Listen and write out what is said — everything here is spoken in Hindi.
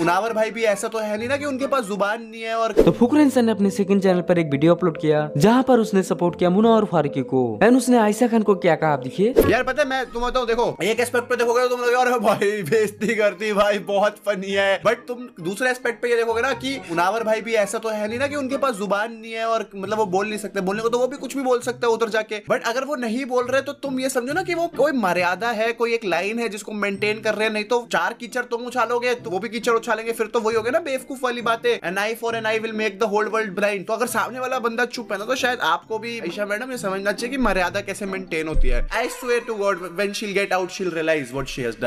उनावर भाई भी ऐसा तो है नहीं ना कि उनके पास जुबान नहीं है और तो फुकरन सर ने अपने सेकंड चैनल पर एक वीडियो अपलोड किया जहाँ पर उसने सपोर्ट किया मुना और फारूकी को एंड उसने आयशा खान को क्या कहा आप देखिए यार पता है मैं तुम बताओ देखो एक एस्पेक्ट पे देखोगे तो तुम यार भाई बेजती करती भाई बहुत फनी है बट तुम दूसरे एस्पेक्ट पे ये देखोगे ना की उनावर भाई भी ऐसा तो है नहीं ना की उनके पास जुबान नहीं है और मतलब वो बोल नहीं सकते बोलने को तो वो भी कुछ भी बोल सकता है उधर जाके बट अगर वो नहीं बोल रहे तो तुम ये समझो ना कि वो कोई मर्यादा है कोई एक लाइन है जिसको मेंटेन कर रहे हैं नहीं तो चार कीचड़ तुम उछालोगे तो वो भी कीचड़ उछालेंगे फिर तो वही हो गया ना बेवकूफ वाली बात है an eye for an eye will make the whole world blind तो अगर सामने वाला बंदा चुप है ना तो शायद आपको भी ईशा मैडम ये समझना चाहिए कि मर्यादा कैसे मेंटेन होती है I swear to God when she'll get out she'll realise what she has done